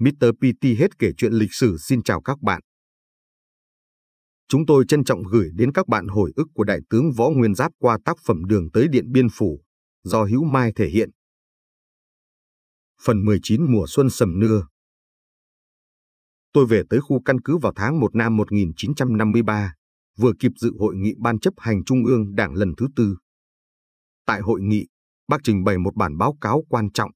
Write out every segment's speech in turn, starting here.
Mr. PT hết kể chuyện lịch sử xin chào các bạn. Chúng tôi trân trọng gửi đến các bạn hồi ức của Đại tướng Võ Nguyên Giáp qua tác phẩm Đường tới Điện Biên Phủ, do Hữu Mai thể hiện. Phần 19 Mùa Xuân Sầm Nưa Tôi về tới khu căn cứ vào tháng 1 năm 1953, vừa kịp dự hội nghị Ban chấp hành Trung ương Đảng lần thứ tư. Tại hội nghị, bác trình bày một bản báo cáo quan trọng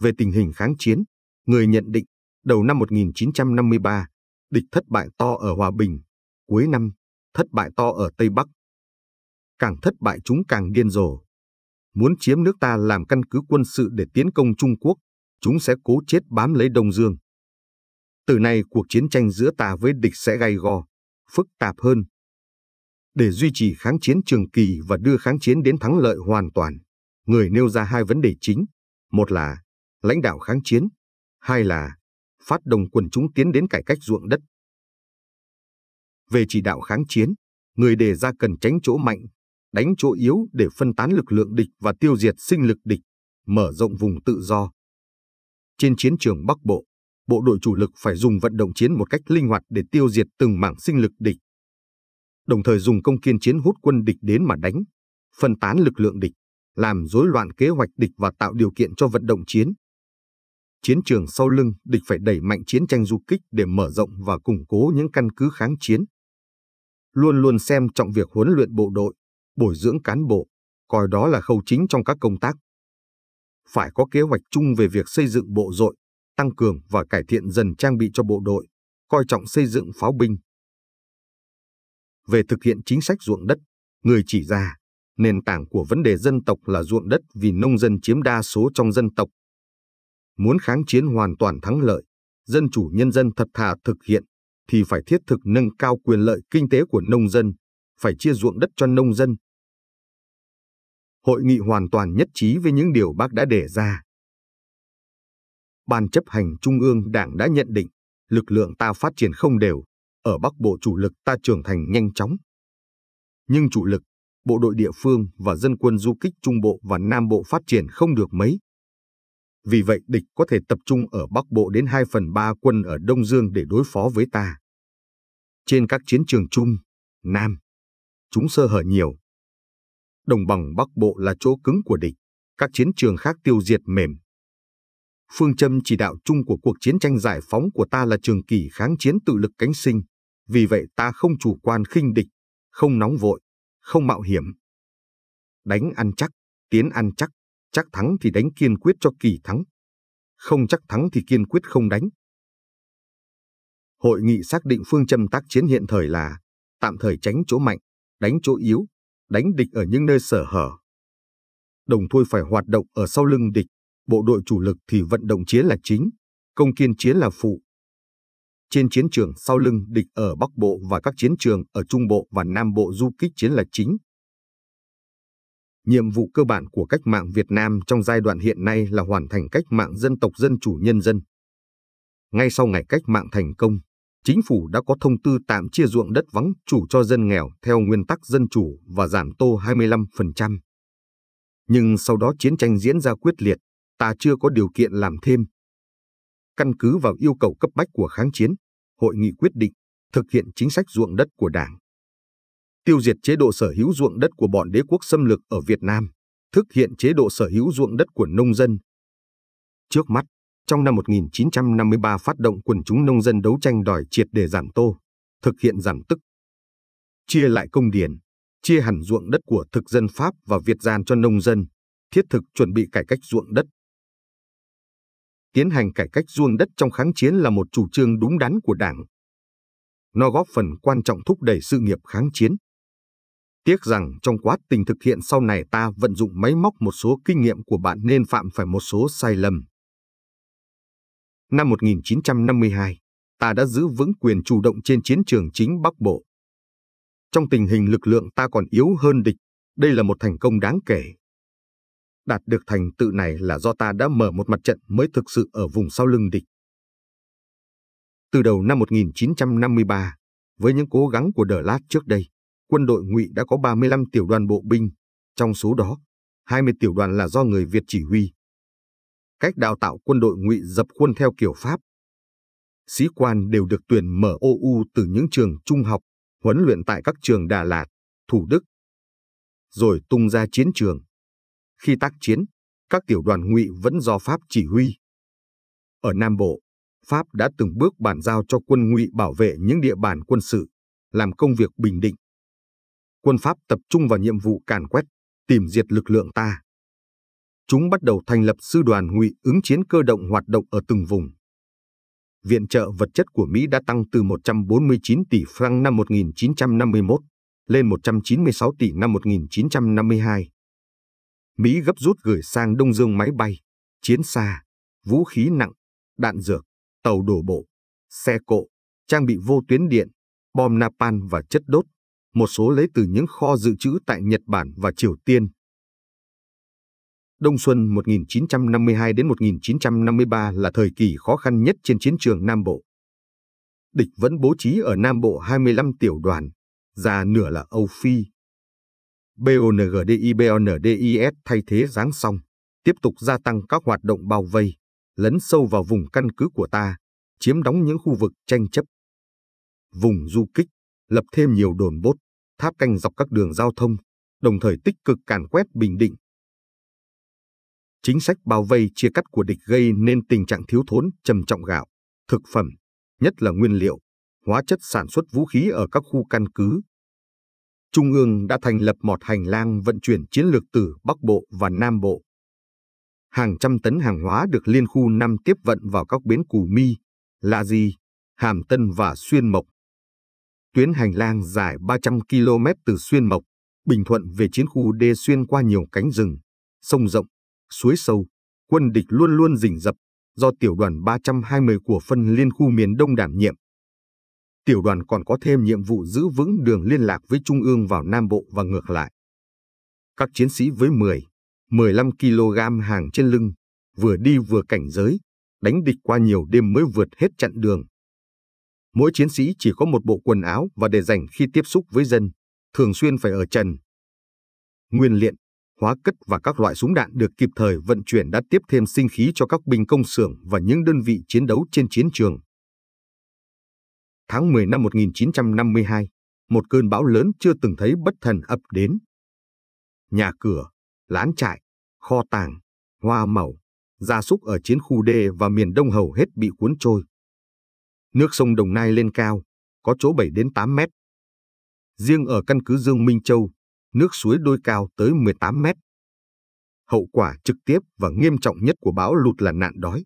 về tình hình kháng chiến, người nhận định đầu năm 1953, địch thất bại to ở Hòa Bình, cuối năm, thất bại to ở Tây Bắc. Càng thất bại chúng càng điên rồ. Muốn chiếm nước ta làm căn cứ quân sự để tiến công Trung Quốc, chúng sẽ cố chết bám lấy Đông Dương. Từ nay cuộc chiến tranh giữa ta với địch sẽ gay go, phức tạp hơn. Để duy trì kháng chiến trường kỳ và đưa kháng chiến đến thắng lợi hoàn toàn, người nêu ra hai vấn đề chính. Một là lãnh đạo kháng chiến, hai là phát động quần chúng tiến đến cải cách ruộng đất. Về chỉ đạo kháng chiến, người đề ra cần tránh chỗ mạnh, đánh chỗ yếu để phân tán lực lượng địch và tiêu diệt sinh lực địch, mở rộng vùng tự do. Trên chiến trường Bắc Bộ, bộ đội chủ lực phải dùng vận động chiến một cách linh hoạt để tiêu diệt từng mảng sinh lực địch. Đồng thời dùng công kiên chiến hút quân địch đến mà đánh, phân tán lực lượng địch, làm rối loạn kế hoạch địch và tạo điều kiện cho vận động chiến, chiến trường sau lưng địch phải đẩy mạnh chiến tranh du kích để mở rộng và củng cố những căn cứ kháng chiến. Luôn luôn xem trọng việc huấn luyện bộ đội, bồi dưỡng cán bộ, coi đó là khâu chính trong các công tác. Phải có kế hoạch chung về việc xây dựng bộ đội, tăng cường và cải thiện dần trang bị cho bộ đội, coi trọng xây dựng pháo binh. Về thực hiện chính sách ruộng đất, người chỉ ra, nền tảng của vấn đề dân tộc là ruộng đất vì nông dân chiếm đa số trong dân tộc Muốn kháng chiến hoàn toàn thắng lợi, dân chủ nhân dân thật thà thực hiện, thì phải thiết thực nâng cao quyền lợi kinh tế của nông dân, phải chia ruộng đất cho nông dân. Hội nghị hoàn toàn nhất trí với những điều bác đã đề ra. Ban chấp hành Trung ương Đảng đã nhận định, lực lượng ta phát triển không đều, ở Bắc Bộ chủ lực ta trưởng thành nhanh chóng. Nhưng chủ lực, bộ đội địa phương và dân quân du kích Trung Bộ và Nam Bộ phát triển không được mấy. Vì vậy địch có thể tập trung ở Bắc Bộ đến 2 phần 3 quân ở Đông Dương để đối phó với ta. Trên các chiến trường Trung, Nam, chúng sơ hở nhiều. Đồng bằng Bắc Bộ là chỗ cứng của địch, các chiến trường khác tiêu diệt mềm. Phương châm chỉ đạo chung của cuộc chiến tranh giải phóng của ta là trường kỳ kháng chiến tự lực cánh sinh, vì vậy ta không chủ quan khinh địch, không nóng vội, không mạo hiểm. Đánh ăn chắc, tiến ăn chắc, Chắc thắng thì đánh kiên quyết cho kỳ thắng. Không chắc thắng thì kiên quyết không đánh. Hội nghị xác định phương châm tác chiến hiện thời là tạm thời tránh chỗ mạnh, đánh chỗ yếu, đánh địch ở những nơi sở hở. Đồng thôi phải hoạt động ở sau lưng địch, bộ đội chủ lực thì vận động chiến là chính, công kiên chiến là phụ. Trên chiến trường sau lưng địch ở Bắc Bộ và các chiến trường ở Trung Bộ và Nam Bộ du kích chiến là chính, Nhiệm vụ cơ bản của cách mạng Việt Nam trong giai đoạn hiện nay là hoàn thành cách mạng dân tộc dân chủ nhân dân. Ngay sau ngày cách mạng thành công, chính phủ đã có thông tư tạm chia ruộng đất vắng chủ cho dân nghèo theo nguyên tắc dân chủ và giảm tô 25%. Nhưng sau đó chiến tranh diễn ra quyết liệt, ta chưa có điều kiện làm thêm. Căn cứ vào yêu cầu cấp bách của kháng chiến, hội nghị quyết định thực hiện chính sách ruộng đất của Đảng tiêu diệt chế độ sở hữu ruộng đất của bọn đế quốc xâm lược ở Việt Nam, thực hiện chế độ sở hữu ruộng đất của nông dân. Trước mắt, trong năm 1953 phát động quần chúng nông dân đấu tranh đòi triệt để giảm tô, thực hiện giảm tức. Chia lại công điển, chia hẳn ruộng đất của thực dân Pháp và Việt gian cho nông dân, thiết thực chuẩn bị cải cách ruộng đất. Tiến hành cải cách ruộng đất trong kháng chiến là một chủ trương đúng đắn của Đảng. Nó góp phần quan trọng thúc đẩy sự nghiệp kháng chiến, Tiếc rằng trong quá trình thực hiện sau này ta vận dụng máy móc một số kinh nghiệm của bạn nên phạm phải một số sai lầm. Năm 1952, ta đã giữ vững quyền chủ động trên chiến trường chính Bắc Bộ. Trong tình hình lực lượng ta còn yếu hơn địch, đây là một thành công đáng kể. Đạt được thành tựu này là do ta đã mở một mặt trận mới thực sự ở vùng sau lưng địch. Từ đầu năm 1953, với những cố gắng của Đờ Lát trước đây, quân đội Ngụy đã có 35 tiểu đoàn bộ binh, trong số đó, 20 tiểu đoàn là do người Việt chỉ huy. Cách đào tạo quân đội Ngụy dập khuôn theo kiểu Pháp. Sĩ quan đều được tuyển mở OU từ những trường trung học, huấn luyện tại các trường Đà Lạt, Thủ Đức, rồi tung ra chiến trường. Khi tác chiến, các tiểu đoàn Ngụy vẫn do Pháp chỉ huy. Ở Nam Bộ, Pháp đã từng bước bàn giao cho quân Ngụy bảo vệ những địa bàn quân sự, làm công việc bình định quân Pháp tập trung vào nhiệm vụ càn quét, tìm diệt lực lượng ta. Chúng bắt đầu thành lập sư đoàn ngụy ứng chiến cơ động hoạt động ở từng vùng. Viện trợ vật chất của Mỹ đã tăng từ 149 tỷ franc năm 1951 lên 196 tỷ năm 1952. Mỹ gấp rút gửi sang Đông Dương máy bay, chiến xa, vũ khí nặng, đạn dược, tàu đổ bộ, xe cộ, trang bị vô tuyến điện, bom napalm và chất đốt một số lấy từ những kho dự trữ tại Nhật Bản và Triều Tiên. Đông xuân 1952 đến 1953 là thời kỳ khó khăn nhất trên chiến trường Nam Bộ. Địch vẫn bố trí ở Nam Bộ 25 tiểu đoàn, già nửa là Âu Phi. BONGDI BONDIS thay thế giáng xong, tiếp tục gia tăng các hoạt động bao vây, lấn sâu vào vùng căn cứ của ta, chiếm đóng những khu vực tranh chấp. Vùng du kích lập thêm nhiều đồn bốt, tháp canh dọc các đường giao thông, đồng thời tích cực càn quét Bình Định. Chính sách bao vây chia cắt của địch gây nên tình trạng thiếu thốn trầm trọng gạo, thực phẩm, nhất là nguyên liệu, hóa chất sản xuất vũ khí ở các khu căn cứ. Trung ương đã thành lập một hành lang vận chuyển chiến lược từ Bắc Bộ và Nam Bộ. Hàng trăm tấn hàng hóa được liên khu năm tiếp vận vào các bến Cù Mi, La Di, Hàm Tân và Xuyên Mộc Tuyến hành lang dài 300 km từ Xuyên Mộc, Bình Thuận về chiến khu D xuyên qua nhiều cánh rừng, sông rộng, suối sâu, quân địch luôn luôn rình rập do tiểu đoàn 320 của phân liên khu miền Đông đảm nhiệm. Tiểu đoàn còn có thêm nhiệm vụ giữ vững đường liên lạc với Trung ương vào Nam Bộ và ngược lại. Các chiến sĩ với 10, 15 kg hàng trên lưng, vừa đi vừa cảnh giới, đánh địch qua nhiều đêm mới vượt hết chặn đường, Mỗi chiến sĩ chỉ có một bộ quần áo và để dành khi tiếp xúc với dân, thường xuyên phải ở trần. Nguyên liệu, hóa cất và các loại súng đạn được kịp thời vận chuyển đã tiếp thêm sinh khí cho các binh công xưởng và những đơn vị chiến đấu trên chiến trường. Tháng 10 năm 1952, một cơn bão lớn chưa từng thấy bất thần ập đến. Nhà cửa, lán trại, kho tàng, hoa màu, gia súc ở chiến khu D và miền Đông hầu hết bị cuốn trôi. Nước sông Đồng Nai lên cao, có chỗ 7 đến 8 mét. Riêng ở căn cứ Dương Minh Châu, nước suối đôi cao tới 18 mét. Hậu quả trực tiếp và nghiêm trọng nhất của bão lụt là nạn đói.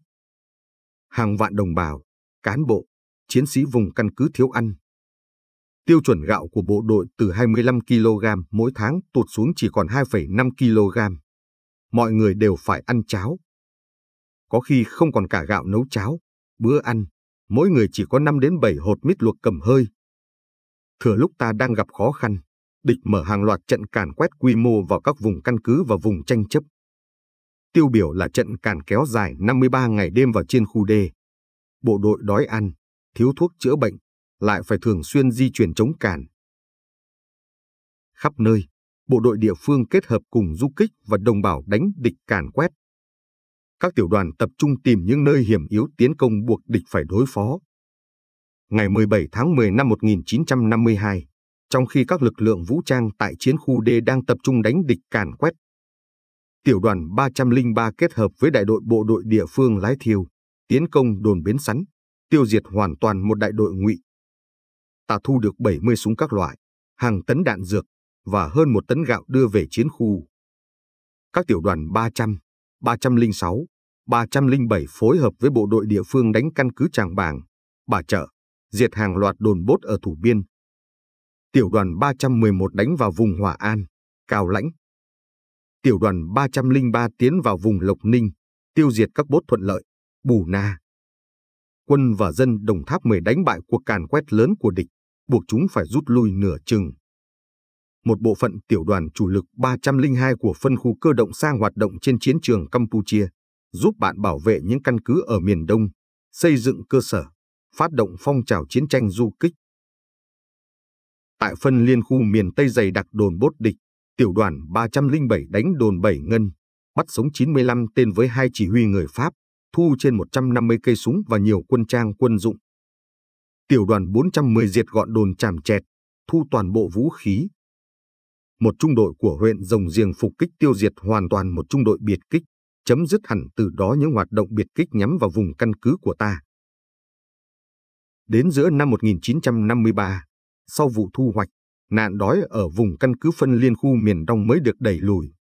Hàng vạn đồng bào, cán bộ, chiến sĩ vùng căn cứ thiếu ăn. Tiêu chuẩn gạo của bộ đội từ 25 kg mỗi tháng tụt xuống chỉ còn 2,5 kg. Mọi người đều phải ăn cháo. Có khi không còn cả gạo nấu cháo, bữa ăn mỗi người chỉ có 5 đến 7 hột mít luộc cầm hơi. Thừa lúc ta đang gặp khó khăn, địch mở hàng loạt trận càn quét quy mô vào các vùng căn cứ và vùng tranh chấp. Tiêu biểu là trận càn kéo dài 53 ngày đêm vào trên khu đê. Bộ đội đói ăn, thiếu thuốc chữa bệnh, lại phải thường xuyên di chuyển chống càn. Khắp nơi, bộ đội địa phương kết hợp cùng du kích và đồng bào đánh địch càn quét, các tiểu đoàn tập trung tìm những nơi hiểm yếu tiến công buộc địch phải đối phó. Ngày 17 tháng 10 năm 1952, trong khi các lực lượng vũ trang tại chiến khu D đang tập trung đánh địch càn quét, tiểu đoàn 303 kết hợp với đại đội bộ đội địa phương lái thiêu, tiến công đồn bến sắn, tiêu diệt hoàn toàn một đại đội ngụy. Ta thu được 70 súng các loại, hàng tấn đạn dược và hơn một tấn gạo đưa về chiến khu. Các tiểu đoàn 300, 306, 307 phối hợp với bộ đội địa phương đánh căn cứ Tràng Bàng, Bà Trợ, diệt hàng loạt đồn bốt ở Thủ Biên. Tiểu đoàn 311 đánh vào vùng Hòa An, Cao Lãnh. Tiểu đoàn 303 tiến vào vùng Lộc Ninh, tiêu diệt các bốt thuận lợi, Bù Na. Quân và dân Đồng Tháp 10 đánh bại cuộc càn quét lớn của địch, buộc chúng phải rút lui nửa chừng một bộ phận tiểu đoàn chủ lực 302 của phân khu cơ động sang hoạt động trên chiến trường Campuchia, giúp bạn bảo vệ những căn cứ ở miền Đông, xây dựng cơ sở, phát động phong trào chiến tranh du kích. Tại phân liên khu miền Tây dày đặc đồn bốt địch, tiểu đoàn 307 đánh đồn 7 ngân, bắt sống 95 tên với hai chỉ huy người Pháp, thu trên 150 cây súng và nhiều quân trang quân dụng. Tiểu đoàn 410 diệt gọn đồn chàm chẹt, thu toàn bộ vũ khí, một trung đội của huyện Rồng Giềng phục kích tiêu diệt hoàn toàn một trung đội biệt kích, chấm dứt hẳn từ đó những hoạt động biệt kích nhắm vào vùng căn cứ của ta. Đến giữa năm 1953, sau vụ thu hoạch, nạn đói ở vùng căn cứ phân liên khu miền Đông mới được đẩy lùi.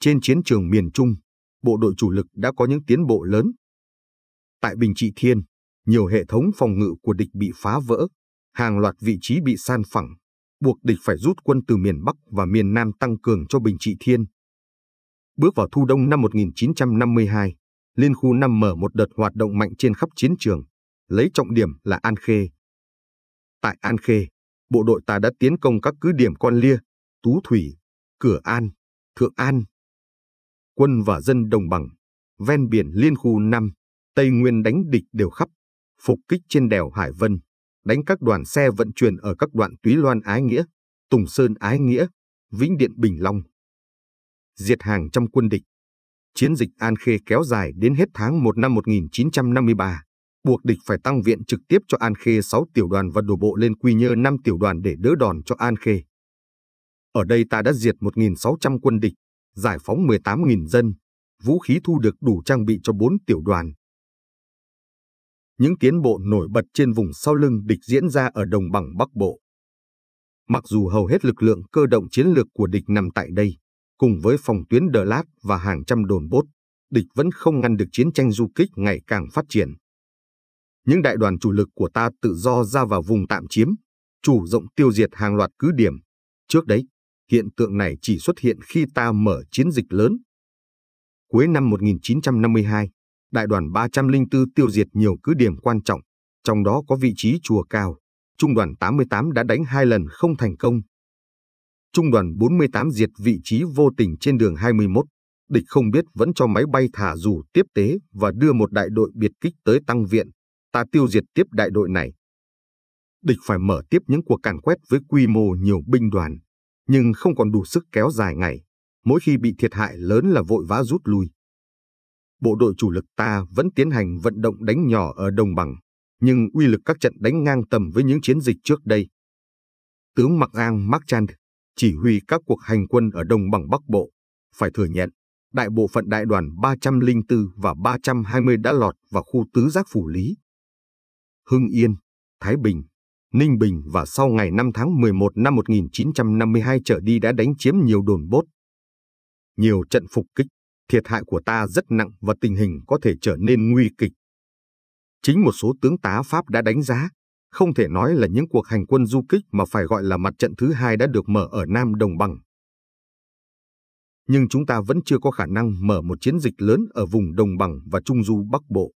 Trên chiến trường miền Trung, bộ đội chủ lực đã có những tiến bộ lớn. Tại Bình Trị Thiên, nhiều hệ thống phòng ngự của địch bị phá vỡ, hàng loạt vị trí bị san phẳng, buộc địch phải rút quân từ miền Bắc và miền Nam tăng cường cho Bình Trị Thiên. Bước vào thu đông năm 1952, Liên khu 5 mở một đợt hoạt động mạnh trên khắp chiến trường, lấy trọng điểm là An Khê. Tại An Khê, bộ đội ta đã tiến công các cứ điểm Con Lia, Tú Thủy, Cửa An, Thượng An. Quân và dân đồng bằng, ven biển Liên khu 5, Tây Nguyên đánh địch đều khắp, phục kích trên đèo Hải Vân, đánh các đoàn xe vận chuyển ở các đoạn Túy Loan Ái Nghĩa, Tùng Sơn Ái Nghĩa, Vĩnh Điện Bình Long. Diệt hàng trăm quân địch. Chiến dịch An Khê kéo dài đến hết tháng 1 năm 1953, buộc địch phải tăng viện trực tiếp cho An Khê 6 tiểu đoàn và đổ bộ lên Quy Nhơ 5 tiểu đoàn để đỡ đòn cho An Khê. Ở đây ta đã diệt 1.600 quân địch, giải phóng 18.000 dân, vũ khí thu được đủ trang bị cho 4 tiểu đoàn, những tiến bộ nổi bật trên vùng sau lưng địch diễn ra ở đồng bằng Bắc Bộ. Mặc dù hầu hết lực lượng cơ động chiến lược của địch nằm tại đây, cùng với phòng tuyến Đờ Lát và hàng trăm đồn bốt, địch vẫn không ngăn được chiến tranh du kích ngày càng phát triển. Những đại đoàn chủ lực của ta tự do ra vào vùng tạm chiếm, chủ rộng tiêu diệt hàng loạt cứ điểm. Trước đấy, hiện tượng này chỉ xuất hiện khi ta mở chiến dịch lớn. Cuối năm 1952, đại đoàn 304 tiêu diệt nhiều cứ điểm quan trọng, trong đó có vị trí chùa cao. Trung đoàn 88 đã đánh hai lần không thành công. Trung đoàn 48 diệt vị trí vô tình trên đường 21. Địch không biết vẫn cho máy bay thả dù tiếp tế và đưa một đại đội biệt kích tới tăng viện. Ta tiêu diệt tiếp đại đội này. Địch phải mở tiếp những cuộc càn quét với quy mô nhiều binh đoàn, nhưng không còn đủ sức kéo dài ngày. Mỗi khi bị thiệt hại lớn là vội vã rút lui bộ đội chủ lực ta vẫn tiến hành vận động đánh nhỏ ở đồng bằng, nhưng uy lực các trận đánh ngang tầm với những chiến dịch trước đây. Tướng Mạc An Mark Chand chỉ huy các cuộc hành quân ở đồng bằng Bắc Bộ, phải thừa nhận, đại bộ phận đại đoàn 304 và 320 đã lọt vào khu tứ giác phủ lý. Hưng Yên, Thái Bình, Ninh Bình và sau ngày 5 tháng 11 năm 1952 trở đi đã đánh chiếm nhiều đồn bốt. Nhiều trận phục kích thiệt hại của ta rất nặng và tình hình có thể trở nên nguy kịch. Chính một số tướng tá Pháp đã đánh giá, không thể nói là những cuộc hành quân du kích mà phải gọi là mặt trận thứ hai đã được mở ở Nam Đồng Bằng. Nhưng chúng ta vẫn chưa có khả năng mở một chiến dịch lớn ở vùng Đồng Bằng và Trung Du Bắc Bộ.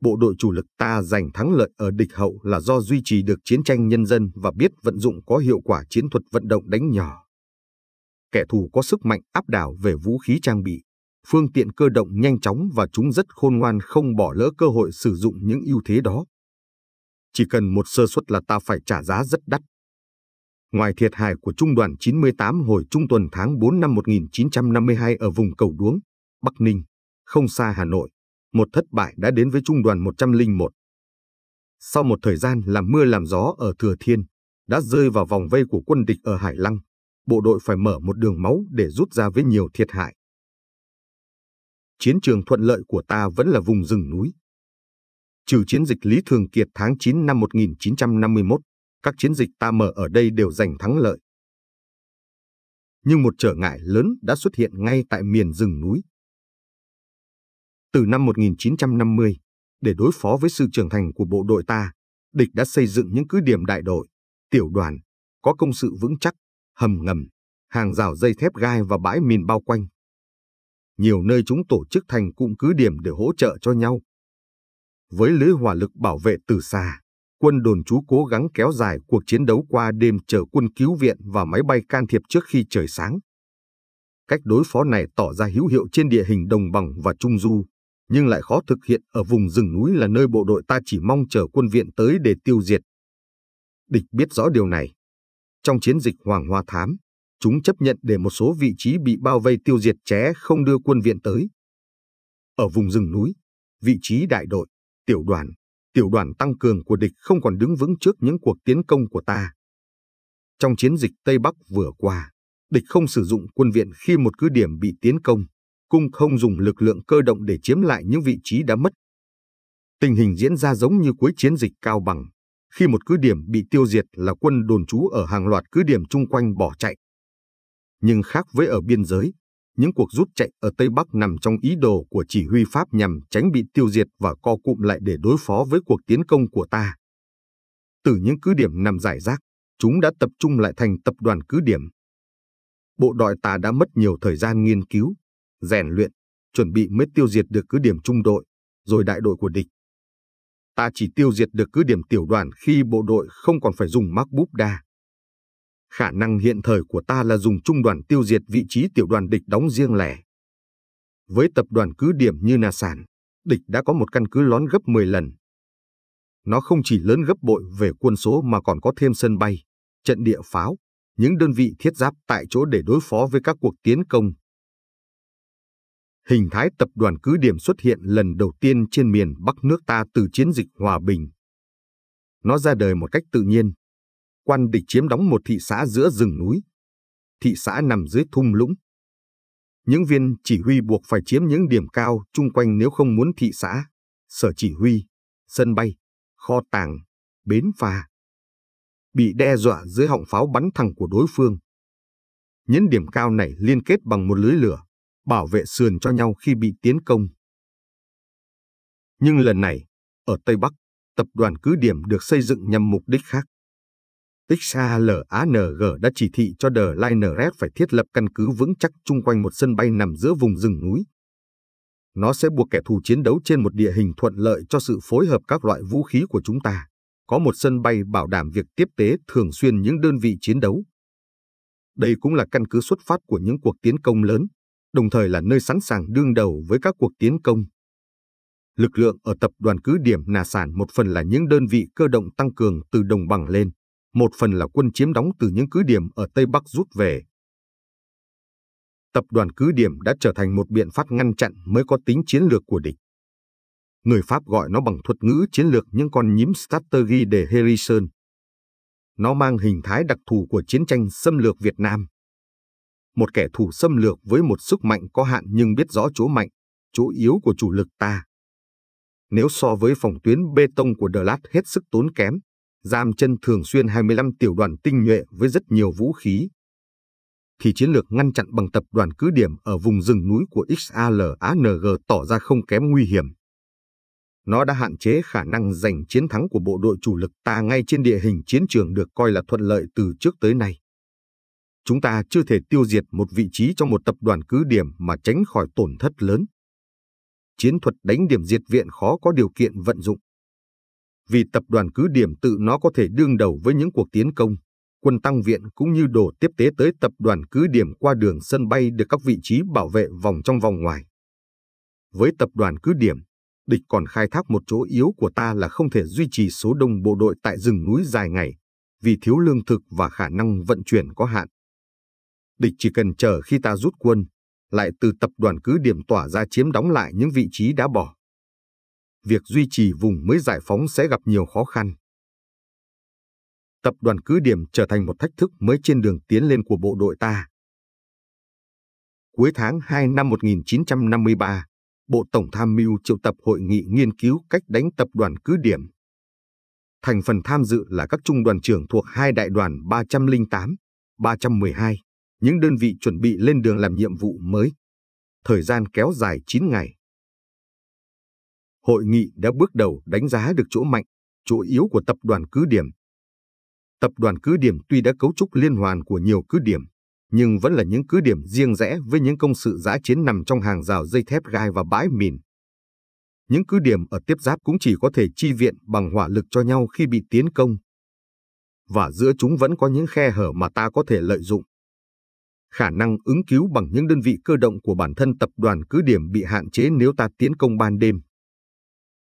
Bộ đội chủ lực ta giành thắng lợi ở địch hậu là do duy trì được chiến tranh nhân dân và biết vận dụng có hiệu quả chiến thuật vận động đánh nhỏ kẻ thù có sức mạnh áp đảo về vũ khí trang bị, phương tiện cơ động nhanh chóng và chúng rất khôn ngoan không bỏ lỡ cơ hội sử dụng những ưu thế đó. Chỉ cần một sơ suất là ta phải trả giá rất đắt. Ngoài thiệt hại của Trung đoàn 98 hồi trung tuần tháng 4 năm 1952 ở vùng Cầu Đuống, Bắc Ninh, không xa Hà Nội, một thất bại đã đến với Trung đoàn 101. Sau một thời gian làm mưa làm gió ở Thừa Thiên, đã rơi vào vòng vây của quân địch ở Hải Lăng, bộ đội phải mở một đường máu để rút ra với nhiều thiệt hại. Chiến trường thuận lợi của ta vẫn là vùng rừng núi. Trừ chiến dịch Lý Thường Kiệt tháng 9 năm 1951, các chiến dịch ta mở ở đây đều giành thắng lợi. Nhưng một trở ngại lớn đã xuất hiện ngay tại miền rừng núi. Từ năm 1950, để đối phó với sự trưởng thành của bộ đội ta, địch đã xây dựng những cứ điểm đại đội, tiểu đoàn, có công sự vững chắc hầm ngầm, hàng rào dây thép gai và bãi mìn bao quanh. Nhiều nơi chúng tổ chức thành cụm cứ điểm để hỗ trợ cho nhau. Với lưới hỏa lực bảo vệ từ xa, quân đồn trú cố gắng kéo dài cuộc chiến đấu qua đêm chờ quân cứu viện và máy bay can thiệp trước khi trời sáng. Cách đối phó này tỏ ra hữu hiệu trên địa hình đồng bằng và trung du, nhưng lại khó thực hiện ở vùng rừng núi là nơi bộ đội ta chỉ mong chờ quân viện tới để tiêu diệt. Địch biết rõ điều này, trong chiến dịch Hoàng Hoa Thám, chúng chấp nhận để một số vị trí bị bao vây tiêu diệt ché không đưa quân viện tới. Ở vùng rừng núi, vị trí đại đội, tiểu đoàn, tiểu đoàn tăng cường của địch không còn đứng vững trước những cuộc tiến công của ta. Trong chiến dịch Tây Bắc vừa qua, địch không sử dụng quân viện khi một cứ điểm bị tiến công, cung không dùng lực lượng cơ động để chiếm lại những vị trí đã mất. Tình hình diễn ra giống như cuối chiến dịch Cao Bằng, khi một cứ điểm bị tiêu diệt là quân đồn trú ở hàng loạt cứ điểm chung quanh bỏ chạy. Nhưng khác với ở biên giới, những cuộc rút chạy ở Tây Bắc nằm trong ý đồ của chỉ huy Pháp nhằm tránh bị tiêu diệt và co cụm lại để đối phó với cuộc tiến công của ta. Từ những cứ điểm nằm giải rác, chúng đã tập trung lại thành tập đoàn cứ điểm. Bộ đội ta đã mất nhiều thời gian nghiên cứu, rèn luyện, chuẩn bị mới tiêu diệt được cứ điểm trung đội, rồi đại đội của địch ta chỉ tiêu diệt được cứ điểm tiểu đoàn khi bộ đội không còn phải dùng mắc búp đa. Khả năng hiện thời của ta là dùng trung đoàn tiêu diệt vị trí tiểu đoàn địch đóng riêng lẻ. Với tập đoàn cứ điểm như Na Sản, địch đã có một căn cứ lón gấp 10 lần. Nó không chỉ lớn gấp bội về quân số mà còn có thêm sân bay, trận địa pháo, những đơn vị thiết giáp tại chỗ để đối phó với các cuộc tiến công hình thái tập đoàn cứ điểm xuất hiện lần đầu tiên trên miền Bắc nước ta từ chiến dịch hòa bình. Nó ra đời một cách tự nhiên. Quan địch chiếm đóng một thị xã giữa rừng núi. Thị xã nằm dưới thung lũng. Những viên chỉ huy buộc phải chiếm những điểm cao chung quanh nếu không muốn thị xã, sở chỉ huy, sân bay, kho tàng, bến phà. Bị đe dọa dưới họng pháo bắn thẳng của đối phương. Những điểm cao này liên kết bằng một lưới lửa bảo vệ sườn cho nhau khi bị tiến công. Nhưng lần này, ở Tây Bắc, tập đoàn cứ điểm được xây dựng nhằm mục đích khác. XALANG đã chỉ thị cho The Liner phải thiết lập căn cứ vững chắc chung quanh một sân bay nằm giữa vùng rừng núi. Nó sẽ buộc kẻ thù chiến đấu trên một địa hình thuận lợi cho sự phối hợp các loại vũ khí của chúng ta. Có một sân bay bảo đảm việc tiếp tế thường xuyên những đơn vị chiến đấu. Đây cũng là căn cứ xuất phát của những cuộc tiến công lớn đồng thời là nơi sẵn sàng đương đầu với các cuộc tiến công. Lực lượng ở tập đoàn cứ điểm nà sản một phần là những đơn vị cơ động tăng cường từ đồng bằng lên, một phần là quân chiếm đóng từ những cứ điểm ở Tây Bắc rút về. Tập đoàn cứ điểm đã trở thành một biện pháp ngăn chặn mới có tính chiến lược của địch. Người Pháp gọi nó bằng thuật ngữ chiến lược những con nhím strategy de Harrison. Nó mang hình thái đặc thù của chiến tranh xâm lược Việt Nam một kẻ thù xâm lược với một sức mạnh có hạn nhưng biết rõ chỗ mạnh, chỗ yếu của chủ lực ta. Nếu so với phòng tuyến bê tông của Đờ Lát hết sức tốn kém, giam chân thường xuyên 25 tiểu đoàn tinh nhuệ với rất nhiều vũ khí, thì chiến lược ngăn chặn bằng tập đoàn cứ điểm ở vùng rừng núi của XALANG tỏ ra không kém nguy hiểm. Nó đã hạn chế khả năng giành chiến thắng của bộ đội chủ lực ta ngay trên địa hình chiến trường được coi là thuận lợi từ trước tới nay. Chúng ta chưa thể tiêu diệt một vị trí trong một tập đoàn cứ điểm mà tránh khỏi tổn thất lớn. Chiến thuật đánh điểm diệt viện khó có điều kiện vận dụng. Vì tập đoàn cứ điểm tự nó có thể đương đầu với những cuộc tiến công, quân tăng viện cũng như đổ tiếp tế tới tập đoàn cứ điểm qua đường sân bay được các vị trí bảo vệ vòng trong vòng ngoài. Với tập đoàn cứ điểm, địch còn khai thác một chỗ yếu của ta là không thể duy trì số đông bộ đội tại rừng núi dài ngày, vì thiếu lương thực và khả năng vận chuyển có hạn. Địch chỉ cần chờ khi ta rút quân, lại từ tập đoàn cứ điểm tỏa ra chiếm đóng lại những vị trí đã bỏ. Việc duy trì vùng mới giải phóng sẽ gặp nhiều khó khăn. Tập đoàn cứ điểm trở thành một thách thức mới trên đường tiến lên của bộ đội ta. Cuối tháng 2 năm 1953, Bộ Tổng Tham mưu triệu tập hội nghị nghiên cứu cách đánh tập đoàn cứ điểm. Thành phần tham dự là các trung đoàn trưởng thuộc hai đại đoàn 308, 312 những đơn vị chuẩn bị lên đường làm nhiệm vụ mới. Thời gian kéo dài 9 ngày. Hội nghị đã bước đầu đánh giá được chỗ mạnh, chỗ yếu của tập đoàn cứ điểm. Tập đoàn cứ điểm tuy đã cấu trúc liên hoàn của nhiều cứ điểm, nhưng vẫn là những cứ điểm riêng rẽ với những công sự giã chiến nằm trong hàng rào dây thép gai và bãi mìn. Những cứ điểm ở tiếp giáp cũng chỉ có thể chi viện bằng hỏa lực cho nhau khi bị tiến công. Và giữa chúng vẫn có những khe hở mà ta có thể lợi dụng khả năng ứng cứu bằng những đơn vị cơ động của bản thân tập đoàn cứ điểm bị hạn chế nếu ta tiến công ban đêm.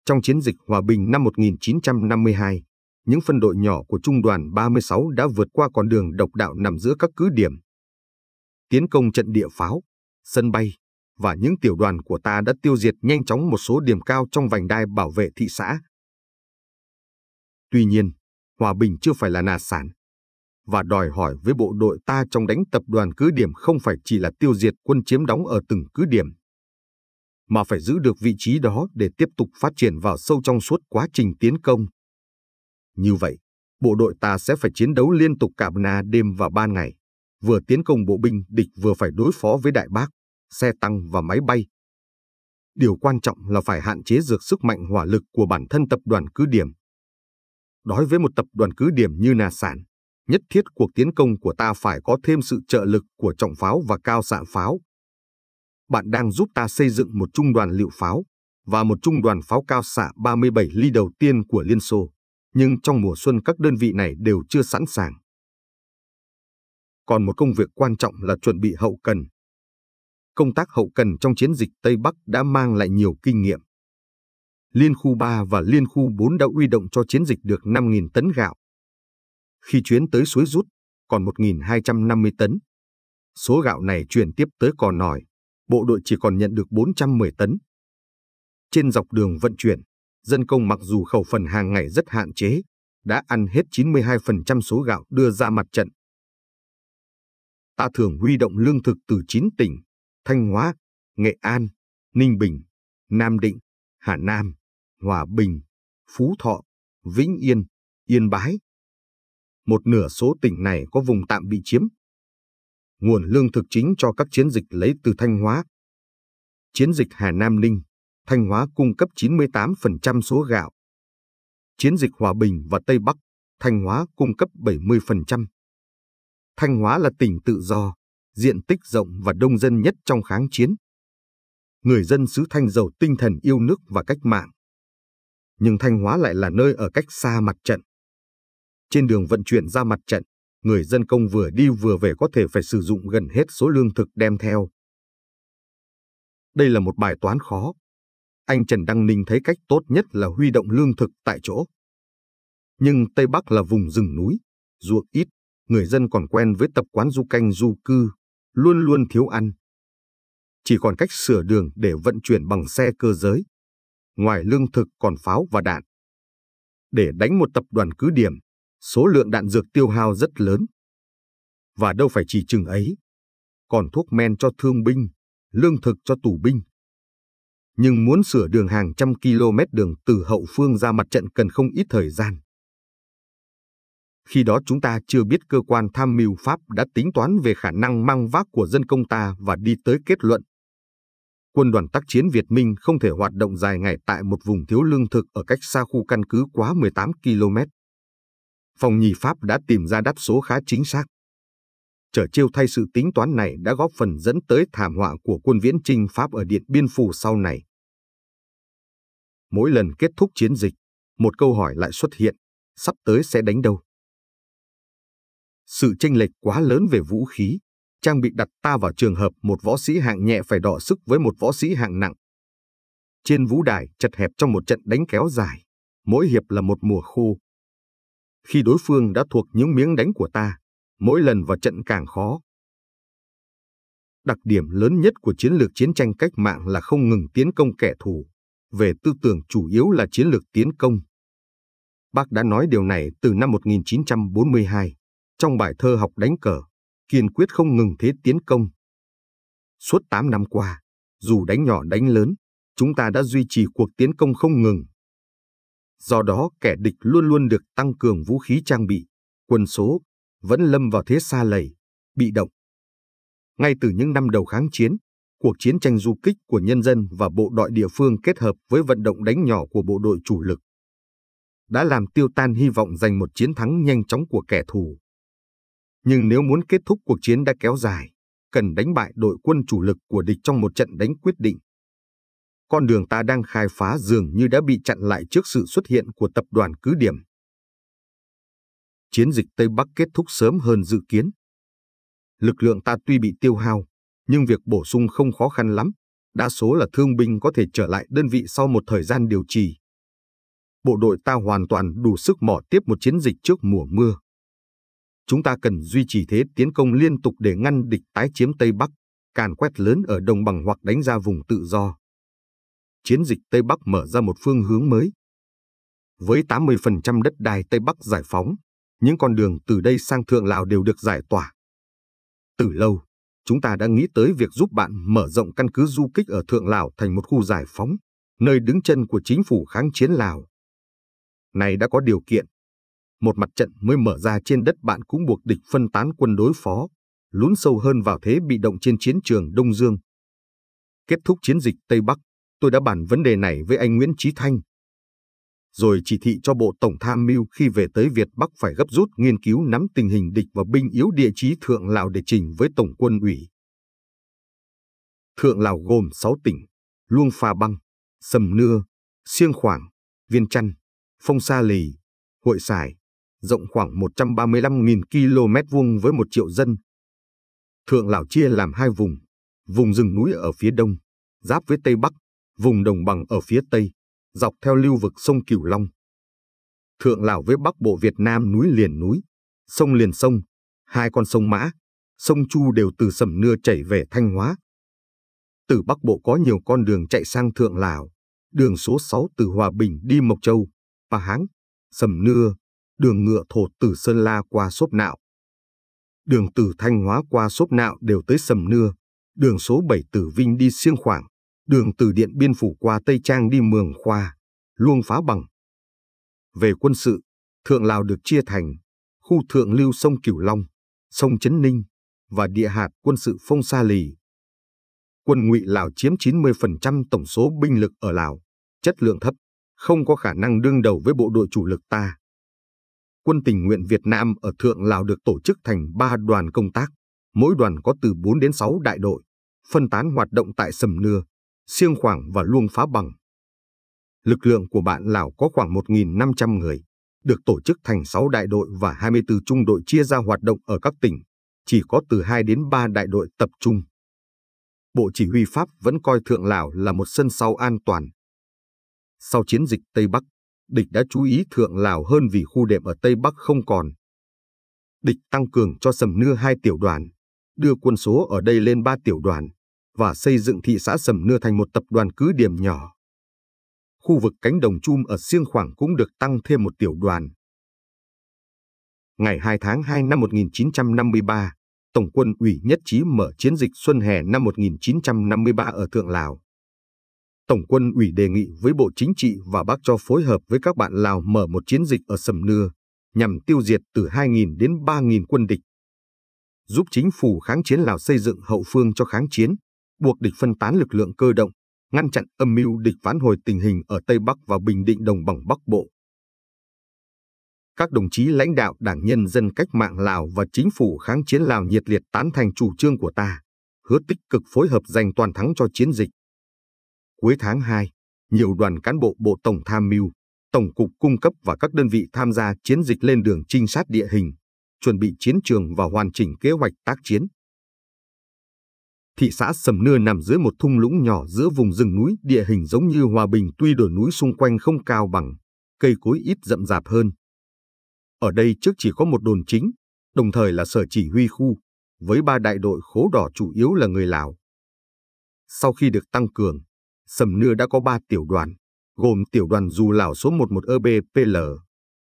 Trong chiến dịch hòa bình năm 1952, những phân đội nhỏ của trung đoàn 36 đã vượt qua con đường độc đạo nằm giữa các cứ điểm. Tiến công trận địa pháo, sân bay và những tiểu đoàn của ta đã tiêu diệt nhanh chóng một số điểm cao trong vành đai bảo vệ thị xã. Tuy nhiên, hòa bình chưa phải là nà sản, và đòi hỏi với bộ đội ta trong đánh tập đoàn cứ điểm không phải chỉ là tiêu diệt quân chiếm đóng ở từng cứ điểm, mà phải giữ được vị trí đó để tiếp tục phát triển vào sâu trong suốt quá trình tiến công. Như vậy, bộ đội ta sẽ phải chiến đấu liên tục cả na đêm và ban ngày, vừa tiến công bộ binh địch vừa phải đối phó với đại bác, xe tăng và máy bay. Điều quan trọng là phải hạn chế dược sức mạnh hỏa lực của bản thân tập đoàn cứ điểm. Đối với một tập đoàn cứ điểm như Na Sản, nhất thiết cuộc tiến công của ta phải có thêm sự trợ lực của trọng pháo và cao xạ pháo. Bạn đang giúp ta xây dựng một trung đoàn liệu pháo và một trung đoàn pháo cao xạ 37 ly đầu tiên của Liên Xô, nhưng trong mùa xuân các đơn vị này đều chưa sẵn sàng. Còn một công việc quan trọng là chuẩn bị hậu cần. Công tác hậu cần trong chiến dịch Tây Bắc đã mang lại nhiều kinh nghiệm. Liên khu 3 và Liên khu 4 đã uy động cho chiến dịch được 5.000 tấn gạo, khi chuyến tới suối rút còn 1.250 tấn. Số gạo này chuyển tiếp tới Cò Nòi, bộ đội chỉ còn nhận được 410 tấn. Trên dọc đường vận chuyển, dân công mặc dù khẩu phần hàng ngày rất hạn chế, đã ăn hết 92% số gạo đưa ra mặt trận. Ta thường huy động lương thực từ 9 tỉnh, Thanh Hóa, Nghệ An, Ninh Bình, Nam Định, Hà Nam, Hòa Bình, Phú Thọ, Vĩnh Yên, Yên Bái, một nửa số tỉnh này có vùng tạm bị chiếm. Nguồn lương thực chính cho các chiến dịch lấy từ Thanh Hóa. Chiến dịch Hà Nam Ninh, Thanh Hóa cung cấp 98% số gạo. Chiến dịch Hòa Bình và Tây Bắc, Thanh Hóa cung cấp 70%. Thanh Hóa là tỉnh tự do, diện tích rộng và đông dân nhất trong kháng chiến. Người dân xứ Thanh giàu tinh thần yêu nước và cách mạng. Nhưng Thanh Hóa lại là nơi ở cách xa mặt trận. Trên đường vận chuyển ra mặt trận, người dân công vừa đi vừa về có thể phải sử dụng gần hết số lương thực đem theo. Đây là một bài toán khó. Anh Trần Đăng Ninh thấy cách tốt nhất là huy động lương thực tại chỗ. Nhưng Tây Bắc là vùng rừng núi, ruộng ít, người dân còn quen với tập quán du canh du cư, luôn luôn thiếu ăn. Chỉ còn cách sửa đường để vận chuyển bằng xe cơ giới. Ngoài lương thực còn pháo và đạn. Để đánh một tập đoàn cứ điểm, số lượng đạn dược tiêu hao rất lớn. Và đâu phải chỉ chừng ấy, còn thuốc men cho thương binh, lương thực cho tù binh. Nhưng muốn sửa đường hàng trăm km đường từ hậu phương ra mặt trận cần không ít thời gian. Khi đó chúng ta chưa biết cơ quan tham mưu Pháp đã tính toán về khả năng mang vác của dân công ta và đi tới kết luận. Quân đoàn tác chiến Việt Minh không thể hoạt động dài ngày tại một vùng thiếu lương thực ở cách xa khu căn cứ quá 18 km phòng nhì Pháp đã tìm ra đáp số khá chính xác. Trở chiêu thay sự tính toán này đã góp phần dẫn tới thảm họa của quân viễn trinh Pháp ở Điện Biên Phủ sau này. Mỗi lần kết thúc chiến dịch, một câu hỏi lại xuất hiện, sắp tới sẽ đánh đâu? Sự chênh lệch quá lớn về vũ khí, trang bị đặt ta vào trường hợp một võ sĩ hạng nhẹ phải đọ sức với một võ sĩ hạng nặng. Trên vũ đài chật hẹp trong một trận đánh kéo dài, mỗi hiệp là một mùa khô, khi đối phương đã thuộc những miếng đánh của ta, mỗi lần vào trận càng khó. Đặc điểm lớn nhất của chiến lược chiến tranh cách mạng là không ngừng tiến công kẻ thù, về tư tưởng chủ yếu là chiến lược tiến công. Bác đã nói điều này từ năm 1942, trong bài thơ học đánh cờ, kiên quyết không ngừng thế tiến công. Suốt 8 năm qua, dù đánh nhỏ đánh lớn, chúng ta đã duy trì cuộc tiến công không ngừng, Do đó kẻ địch luôn luôn được tăng cường vũ khí trang bị, quân số, vẫn lâm vào thế xa lầy, bị động. Ngay từ những năm đầu kháng chiến, cuộc chiến tranh du kích của nhân dân và bộ đội địa phương kết hợp với vận động đánh nhỏ của bộ đội chủ lực đã làm tiêu tan hy vọng giành một chiến thắng nhanh chóng của kẻ thù. Nhưng nếu muốn kết thúc cuộc chiến đã kéo dài, cần đánh bại đội quân chủ lực của địch trong một trận đánh quyết định, con đường ta đang khai phá dường như đã bị chặn lại trước sự xuất hiện của tập đoàn cứ điểm. Chiến dịch Tây Bắc kết thúc sớm hơn dự kiến. Lực lượng ta tuy bị tiêu hao, nhưng việc bổ sung không khó khăn lắm. Đa số là thương binh có thể trở lại đơn vị sau một thời gian điều trì. Bộ đội ta hoàn toàn đủ sức mỏ tiếp một chiến dịch trước mùa mưa. Chúng ta cần duy trì thế tiến công liên tục để ngăn địch tái chiếm Tây Bắc, càn quét lớn ở đồng bằng hoặc đánh ra vùng tự do chiến dịch Tây Bắc mở ra một phương hướng mới. Với 80% đất đai Tây Bắc giải phóng, những con đường từ đây sang Thượng Lào đều được giải tỏa. Từ lâu, chúng ta đã nghĩ tới việc giúp bạn mở rộng căn cứ du kích ở Thượng Lào thành một khu giải phóng, nơi đứng chân của chính phủ kháng chiến Lào. Này đã có điều kiện. Một mặt trận mới mở ra trên đất bạn cũng buộc địch phân tán quân đối phó, lún sâu hơn vào thế bị động trên chiến trường Đông Dương. Kết thúc chiến dịch Tây Bắc, tôi đã bàn vấn đề này với anh Nguyễn Trí Thanh. Rồi chỉ thị cho Bộ Tổng Tham mưu khi về tới Việt Bắc phải gấp rút nghiên cứu nắm tình hình địch và binh yếu địa chí Thượng Lào để trình với Tổng quân ủy. Thượng Lào gồm 6 tỉnh, Luông Pha Băng, Sầm Nưa, Siêng Khoảng, Viên Chăn, Phong Sa Lì, Hội Sải, rộng khoảng 135.000 km vuông với một triệu dân. Thượng Lào chia làm hai vùng, vùng rừng núi ở phía đông, giáp với Tây Bắc vùng đồng bằng ở phía Tây, dọc theo lưu vực sông Cửu Long. Thượng Lào với Bắc Bộ Việt Nam núi liền núi, sông liền sông, hai con sông Mã, sông Chu đều từ Sầm Nưa chảy về Thanh Hóa. Từ Bắc Bộ có nhiều con đường chạy sang Thượng Lào, đường số 6 từ Hòa Bình đi Mộc Châu, Pà Háng, Sầm Nưa, đường ngựa thổ từ Sơn La qua Sốp Nạo. Đường từ Thanh Hóa qua Sốp Nạo đều tới Sầm Nưa, đường số 7 từ Vinh đi Siêng Khoảng, đường từ Điện Biên Phủ qua Tây Trang đi Mường Khoa, Luông Phá Bằng. Về quân sự, Thượng Lào được chia thành khu thượng lưu sông Cửu Long, sông chấn Ninh và địa hạt quân sự Phong Sa Lì. Quân ngụy Lào chiếm 90% tổng số binh lực ở Lào, chất lượng thấp, không có khả năng đương đầu với bộ đội chủ lực ta. Quân tình nguyện Việt Nam ở Thượng Lào được tổ chức thành 3 đoàn công tác, mỗi đoàn có từ 4 đến 6 đại đội, phân tán hoạt động tại Sầm Nưa, siêng khoảng và luông phá bằng. Lực lượng của bạn Lào có khoảng 1.500 người, được tổ chức thành 6 đại đội và 24 trung đội chia ra hoạt động ở các tỉnh, chỉ có từ 2 đến 3 đại đội tập trung. Bộ Chỉ huy Pháp vẫn coi Thượng Lào là một sân sau an toàn. Sau chiến dịch Tây Bắc, địch đã chú ý Thượng Lào hơn vì khu đệm ở Tây Bắc không còn. Địch tăng cường cho sầm nưa hai tiểu đoàn, đưa quân số ở đây lên ba tiểu đoàn và xây dựng thị xã Sầm Nưa thành một tập đoàn cứ điểm nhỏ. Khu vực cánh đồng chum ở Siêng Khoảng cũng được tăng thêm một tiểu đoàn. Ngày 2 tháng 2 năm 1953, Tổng quân ủy nhất trí mở chiến dịch xuân hè năm 1953 ở Thượng Lào. Tổng quân ủy đề nghị với Bộ Chính trị và bác cho phối hợp với các bạn Lào mở một chiến dịch ở Sầm Nưa nhằm tiêu diệt từ 2.000 đến 3.000 quân địch, giúp chính phủ kháng chiến Lào xây dựng hậu phương cho kháng chiến, buộc địch phân tán lực lượng cơ động, ngăn chặn âm mưu địch phản hồi tình hình ở Tây Bắc và Bình Định đồng bằng Bắc Bộ. Các đồng chí lãnh đạo Đảng Nhân dân Cách mạng Lào và chính phủ kháng chiến Lào nhiệt liệt tán thành chủ trương của ta, hứa tích cực phối hợp giành toàn thắng cho chiến dịch. Cuối tháng 2, nhiều đoàn cán bộ Bộ Tổng Tham mưu, Tổng cục cung cấp và các đơn vị tham gia chiến dịch lên đường trinh sát địa hình, chuẩn bị chiến trường và hoàn chỉnh kế hoạch tác chiến thị xã Sầm Nưa nằm dưới một thung lũng nhỏ giữa vùng rừng núi địa hình giống như Hòa Bình tuy đồi núi xung quanh không cao bằng, cây cối ít rậm rạp hơn. Ở đây trước chỉ có một đồn chính, đồng thời là sở chỉ huy khu, với ba đại đội khố đỏ chủ yếu là người Lào. Sau khi được tăng cường, Sầm Nưa đã có ba tiểu đoàn, gồm tiểu đoàn dù Lào số 11EBPL,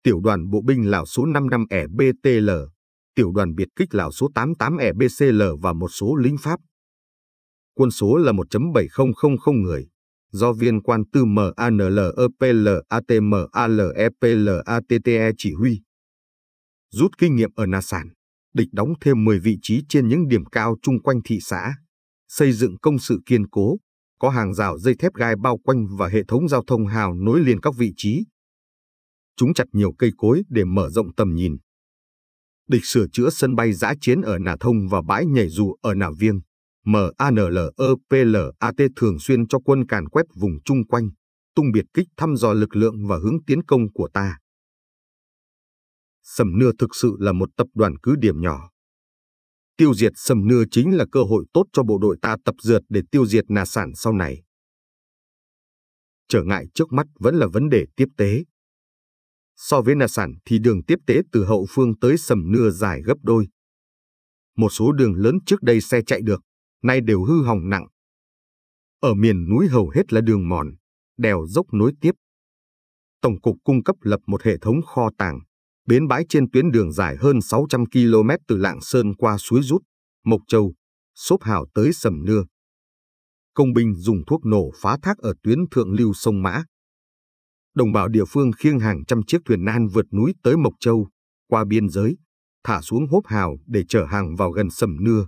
tiểu đoàn bộ binh Lào số 55EBTL, tiểu đoàn biệt kích Lào số 88EBCL và một số lính Pháp quân số là 1.7000 người, do viên quan tư MANLEPLATMALEPLATTE chỉ huy. Rút kinh nghiệm ở Na Sản, địch đóng thêm 10 vị trí trên những điểm cao chung quanh thị xã, xây dựng công sự kiên cố, có hàng rào dây thép gai bao quanh và hệ thống giao thông hào nối liền các vị trí. Chúng chặt nhiều cây cối để mở rộng tầm nhìn. Địch sửa chữa sân bay giã chiến ở Nà Thông và bãi nhảy dù ở Nà Viêng. MANLEPLAT thường xuyên cho quân càn quét vùng chung quanh, tung biệt kích thăm dò lực lượng và hướng tiến công của ta. Sầm Nưa thực sự là một tập đoàn cứ điểm nhỏ. Tiêu diệt Sầm Nưa chính là cơ hội tốt cho bộ đội ta tập dượt để tiêu diệt nà sản sau này. Trở ngại trước mắt vẫn là vấn đề tiếp tế. So với nà sản thì đường tiếp tế từ hậu phương tới Sầm Nưa dài gấp đôi. Một số đường lớn trước đây xe chạy được, nay đều hư hỏng nặng. Ở miền núi hầu hết là đường mòn, đèo dốc nối tiếp. Tổng cục cung cấp lập một hệ thống kho tàng, bến bãi trên tuyến đường dài hơn 600 km từ Lạng Sơn qua suối Rút, Mộc Châu, Sốp Hào tới Sầm Nưa. Công binh dùng thuốc nổ phá thác ở tuyến thượng lưu sông Mã. Đồng bào địa phương khiêng hàng trăm chiếc thuyền nan vượt núi tới Mộc Châu, qua biên giới, thả xuống hốp hào để chở hàng vào gần Sầm Nưa,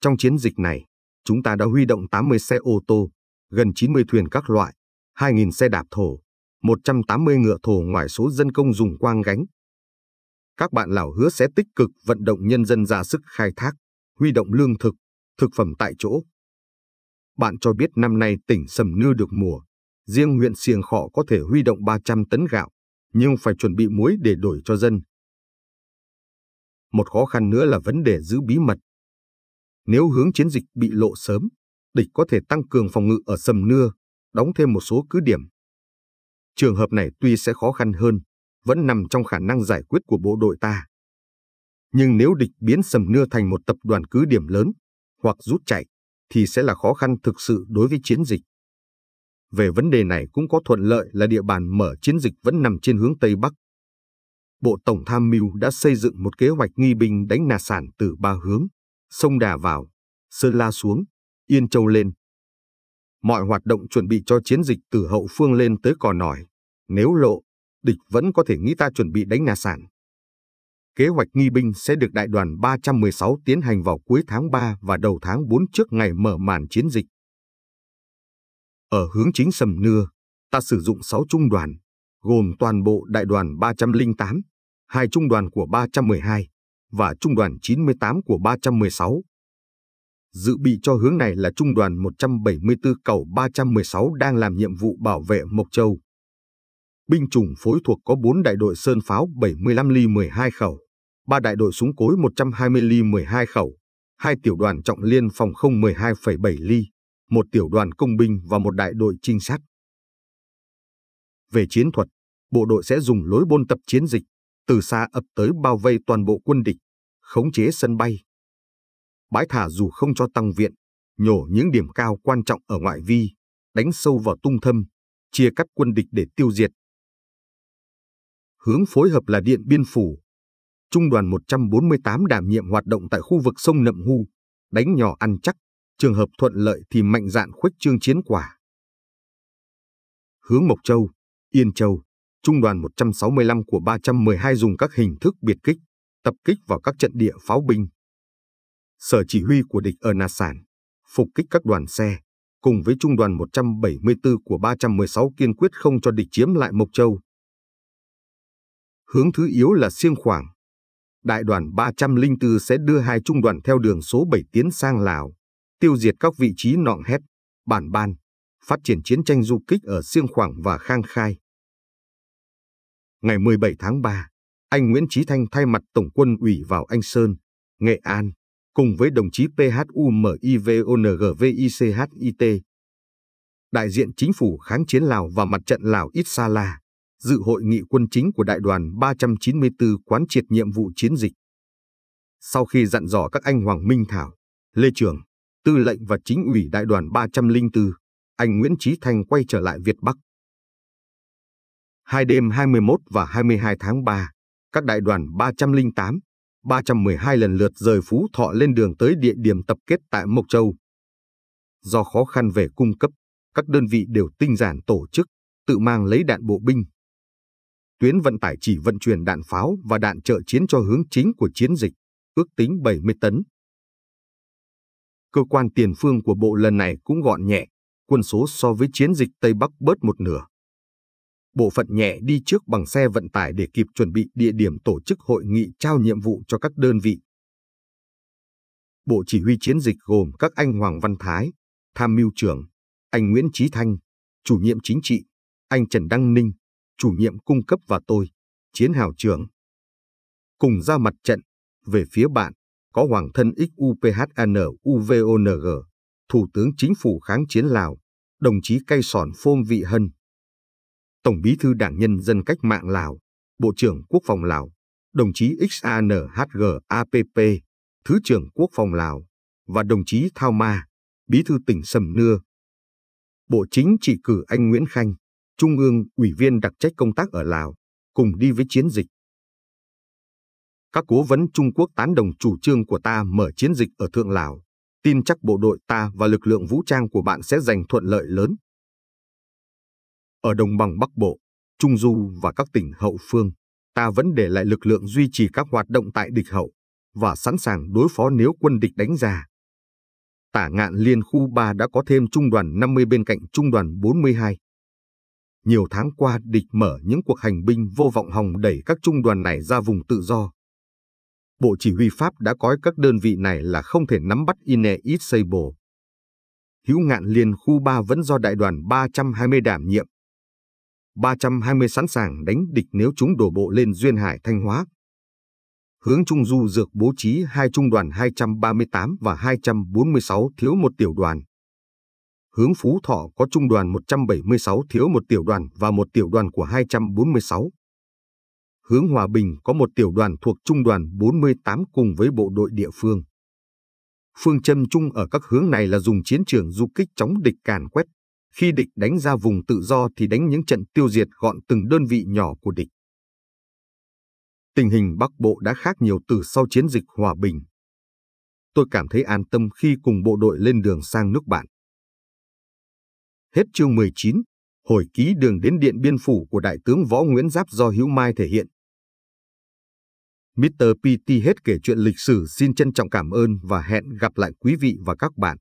trong chiến dịch này, chúng ta đã huy động 80 xe ô tô, gần 90 thuyền các loại, 2.000 xe đạp thổ, 180 ngựa thổ ngoài số dân công dùng quang gánh. Các bạn Lào hứa sẽ tích cực vận động nhân dân ra sức khai thác, huy động lương thực, thực phẩm tại chỗ. Bạn cho biết năm nay tỉnh Sầm Nưa được mùa, riêng huyện siềng Khọ có thể huy động 300 tấn gạo, nhưng phải chuẩn bị muối để đổi cho dân. Một khó khăn nữa là vấn đề giữ bí mật nếu hướng chiến dịch bị lộ sớm, địch có thể tăng cường phòng ngự ở sầm nưa, đóng thêm một số cứ điểm. Trường hợp này tuy sẽ khó khăn hơn, vẫn nằm trong khả năng giải quyết của bộ đội ta. Nhưng nếu địch biến sầm nưa thành một tập đoàn cứ điểm lớn, hoặc rút chạy, thì sẽ là khó khăn thực sự đối với chiến dịch. Về vấn đề này cũng có thuận lợi là địa bàn mở chiến dịch vẫn nằm trên hướng Tây Bắc. Bộ Tổng Tham mưu đã xây dựng một kế hoạch nghi binh đánh nà sản từ ba hướng. Sông Đà vào, Sơn La xuống, Yên Châu lên. Mọi hoạt động chuẩn bị cho chiến dịch từ hậu phương lên tới cò nổi. Nếu lộ, địch vẫn có thể nghĩ ta chuẩn bị đánh nhà sản. Kế hoạch nghi binh sẽ được đại đoàn 316 tiến hành vào cuối tháng 3 và đầu tháng 4 trước ngày mở màn chiến dịch. Ở hướng chính sầm nưa, ta sử dụng 6 trung đoàn, gồm toàn bộ đại đoàn 308, hai trung đoàn của 312, và trung đoàn 98 của 316. Dự bị cho hướng này là trung đoàn 174 cầu 316 đang làm nhiệm vụ bảo vệ Mộc Châu. Binh chủng phối thuộc có 4 đại đội sơn pháo 75 ly 12 khẩu, 3 đại đội súng cối 120 ly 12 khẩu, 2 tiểu đoàn trọng liên phòng không 12,7 ly, 1 tiểu đoàn công binh và 1 đại đội trinh sát. Về chiến thuật, bộ đội sẽ dùng lối bôn tập chiến dịch từ xa ập tới bao vây toàn bộ quân địch, khống chế sân bay. Bãi thả dù không cho tăng viện, nhổ những điểm cao quan trọng ở ngoại vi, đánh sâu vào tung thâm, chia cắt quân địch để tiêu diệt. Hướng phối hợp là Điện Biên Phủ. Trung đoàn 148 đảm nhiệm hoạt động tại khu vực sông Nậm Hu, đánh nhỏ ăn chắc, trường hợp thuận lợi thì mạnh dạn khuếch trương chiến quả. Hướng Mộc Châu, Yên Châu, Trung đoàn 165 của 312 dùng các hình thức biệt kích, tập kích vào các trận địa pháo binh. Sở chỉ huy của địch ở Na Sản, phục kích các đoàn xe, cùng với Trung đoàn 174 của 316 kiên quyết không cho địch chiếm lại Mộc Châu. Hướng thứ yếu là Siêng Khoảng. Đại đoàn 304 sẽ đưa hai trung đoàn theo đường số 7 tiến sang Lào, tiêu diệt các vị trí nọng hét, bản ban, phát triển chiến tranh du kích ở Siêng Khoảng và Khang Khai. Ngày 17 tháng 3, anh Nguyễn Chí Thanh thay mặt Tổng quân ủy vào Anh Sơn, Nghệ An, cùng với đồng chí PHUMIVONGVICHIT, đại diện chính phủ kháng chiến Lào và mặt trận Lào Ít Sa La, dự hội nghị quân chính của đại đoàn 394 quán triệt nhiệm vụ chiến dịch. Sau khi dặn dò các anh Hoàng Minh Thảo, Lê Trường, tư lệnh và chính ủy đại đoàn 304, anh Nguyễn Chí Thanh quay trở lại Việt Bắc. Hai đêm 21 và 22 tháng 3, các đại đoàn 308, 312 lần lượt rời Phú Thọ lên đường tới địa điểm tập kết tại Mộc Châu. Do khó khăn về cung cấp, các đơn vị đều tinh giản tổ chức, tự mang lấy đạn bộ binh. Tuyến vận tải chỉ vận chuyển đạn pháo và đạn trợ chiến cho hướng chính của chiến dịch, ước tính 70 tấn. Cơ quan tiền phương của bộ lần này cũng gọn nhẹ, quân số so với chiến dịch Tây Bắc bớt một nửa bộ phận nhẹ đi trước bằng xe vận tải để kịp chuẩn bị địa điểm tổ chức hội nghị trao nhiệm vụ cho các đơn vị. Bộ chỉ huy chiến dịch gồm các anh Hoàng Văn Thái, tham mưu trưởng, anh Nguyễn Trí Thanh, chủ nhiệm chính trị, anh Trần Đăng Ninh, chủ nhiệm cung cấp và tôi, chiến hào trưởng. Cùng ra mặt trận, về phía bạn, có Hoàng thân XUPHN UVONG, Thủ tướng Chính phủ kháng chiến Lào, đồng chí Cây Sòn Phôm Vị Hân, Tổng bí thư Đảng Nhân dân Cách mạng Lào, Bộ trưởng Quốc phòng Lào, đồng chí XANHGAPP, Thứ trưởng Quốc phòng Lào và đồng chí Thao Ma, Bí thư tỉnh Sầm Nưa. Bộ Chính trị cử anh Nguyễn Khanh, Trung ương Ủy viên đặc trách công tác ở Lào, cùng đi với chiến dịch. Các cố vấn Trung Quốc tán đồng chủ trương của ta mở chiến dịch ở Thượng Lào, tin chắc bộ đội ta và lực lượng vũ trang của bạn sẽ giành thuận lợi lớn. Ở đồng bằng Bắc Bộ, Trung Du và các tỉnh hậu phương, ta vẫn để lại lực lượng duy trì các hoạt động tại địch hậu và sẵn sàng đối phó nếu quân địch đánh ra. Tả ngạn liên khu 3 đã có thêm trung đoàn 50 bên cạnh trung đoàn 42. Nhiều tháng qua địch mở những cuộc hành binh vô vọng hòng đẩy các trung đoàn này ra vùng tự do. Bộ Chỉ huy Pháp đã coi các đơn vị này là không thể nắm bắt Ine Isable. Hữu ngạn liên khu 3 vẫn do đại đoàn 320 đảm nhiệm, 320 sẵn sàng đánh địch nếu chúng đổ bộ lên Duyên Hải Thanh Hóa. Hướng Trung Du Dược bố trí hai trung đoàn 238 và 246 thiếu một tiểu đoàn. Hướng Phú Thọ có trung đoàn 176 thiếu một tiểu đoàn và một tiểu đoàn của 246. Hướng Hòa Bình có một tiểu đoàn thuộc trung đoàn 48 cùng với bộ đội địa phương. Phương châm chung ở các hướng này là dùng chiến trường du kích chống địch càn quét khi địch đánh ra vùng tự do thì đánh những trận tiêu diệt gọn từng đơn vị nhỏ của địch. Tình hình Bắc Bộ đã khác nhiều từ sau chiến dịch hòa bình. Tôi cảm thấy an tâm khi cùng bộ đội lên đường sang nước bạn. Hết chương 19, hồi ký đường đến Điện Biên Phủ của Đại tướng Võ Nguyễn Giáp do Hữu Mai thể hiện. Mr. PT hết kể chuyện lịch sử xin trân trọng cảm ơn và hẹn gặp lại quý vị và các bạn